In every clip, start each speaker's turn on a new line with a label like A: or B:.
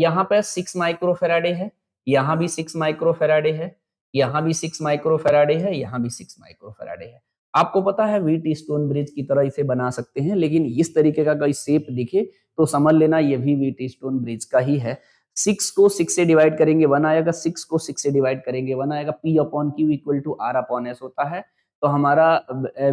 A: यहाँ पे six microfarad है यहाँ भी सिक्स माइक्रोफेराडे है यहाँ भी सिक्स माइक्रोफेराडे है यहाँ भी सिक्स माइक्रोफेराडे है आपको पता है वीट स्टोन ब्रिज की तरह इसे बना सकते हैं लेकिन इस तरीके का कोई सेप दिखे तो समझ लेना ये भी वीट स्टोन ब्रिज का ही है सिक्स को सिक्स से डिवाइड करेंगे वन आएगा सिक्स को सिक्स से डिवाइड करेंगे वन आएगा P upon Q equal to R upon S होता है तो हमारा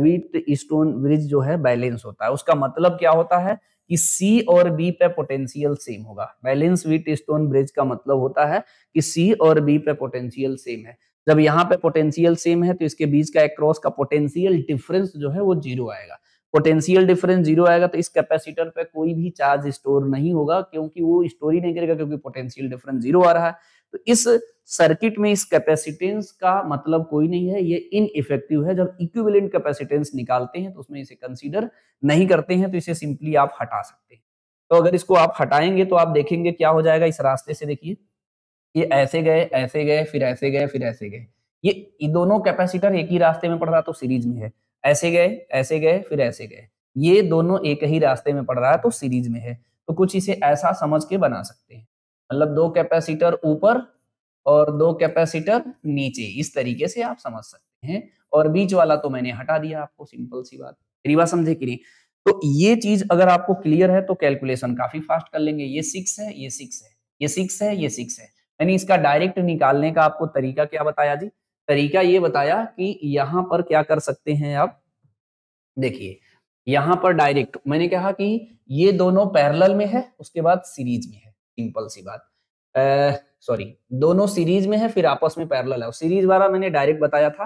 A: वीट स्टोन ब्रिज जो है बैलेंस होता है उसका मतलब क्या होता है कि सी और बी पे पोटेंशियल सेम होगा बैलेंस विथ स्टोन ब्रिज का मतलब होता है कि सी और बी पे पोटेंशियल सेम है जब यहाँ पे पोटेंशियल सेम है तो इसके बीच का एक क्रॉस का पोटेंशियल डिफरेंस जो है वो जीरो आएगा पोटेंशियल डिफरेंस जीरो आएगा तो इस कैपेसिटर पे कोई भी चार्ज स्टोर नहीं होगा क्योंकि वो स्टोर ही नहीं करेगा क्योंकि पोटेंशियल डिफरेंस जीरो आ रहा है तो इस सर्किट में इस कैपेसिटेंस का मतलब कोई नहीं है ये इन इफेक्टिव है जब इक्विवेलेंट कैपेसिटेंस निकालते हैं तो उसमें इसे कंसीडर नहीं करते हैं तो इसे सिंपली आप हटा सकते हैं तो अगर इसको आप हटाएंगे तो आप देखेंगे क्या हो जाएगा इस रास्ते से देखिए ये ऐसे गए ऐसे गए फिर ऐसे गए फिर ऐसे गए ये दोनों कैपेसिटर एक ही रास्ते में पड़ रहा तो सीरीज में है ऐसे गए ऐसे गए फिर ऐसे गए ये दोनों एक ही रास्ते में पड़ रहा है तो सीरीज में है तो कुछ इसे ऐसा समझ के बना सकते हैं मतलब दो कैपेसिटर ऊपर और दो कैपेसिटर नीचे इस तरीके से आप समझ सकते हैं और बीच वाला तो मैंने हटा दिया आपको सिंपल सी बात रिवा समझे कि नहीं तो ये चीज अगर आपको क्लियर है तो कैलकुलेशन काफी फास्ट कर लेंगे ये सिक्स है ये सिक्स है ये सिक्स है ये सिक्स है यानी इसका डायरेक्ट निकालने का आपको तरीका क्या बताया जी तरीका ये बताया कि यहाँ पर क्या कर सकते हैं आप देखिए यहाँ पर डायरेक्ट मैंने कहा कि ये दोनों पैरेलल में है उसके बाद सीरीज में है सिंपल सी बात सॉरी दोनों सीरीज में है फिर आपस में पैरेलल है सीरीज वाला मैंने डायरेक्ट बताया था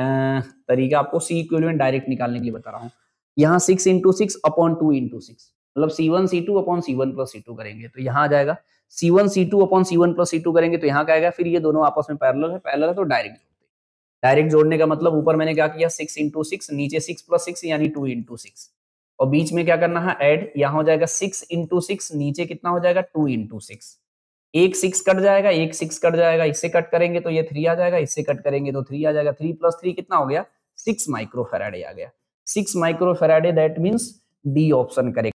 A: आ, तरीका आपको सी इक्विवेलेंट डायरेक्ट निकालने के लिए बता रहा हूँ यहाँ six into six upon two into six मतलब C one C two upon C one plus C two करेंगे तो यहाँ आ जाएगा C one C two upon C one plus C two करेंगे तो यहाँ क्या आएगा फिर ये दोनों आपस में पैरल है पैरल है तो डायरेक्ट डायरेक्ट जोड़ने का मतलब ऊपर मैंने क्या किया सिक्स इंटू सिक्स नीचे सिक्स प्लस सिक्स यानी टू इंटू सिक्स और बीच में क्या करना है एड यहाँ हो जाएगा सिक्स इंटू सिक्स नीचे कितना हो जाएगा टू इंटू सिक्स एक सिक्स कट जाएगा एक सिक्स कट जाएगा इससे कट करेंगे तो ये थ्री आ जाएगा इससे कट करेंगे तो थ्री आ जाएगा थ्री प्लस थ्री कितना हो गया सिक्स माइक्रो फेराडे आ गया six micro farad that means D option करेगा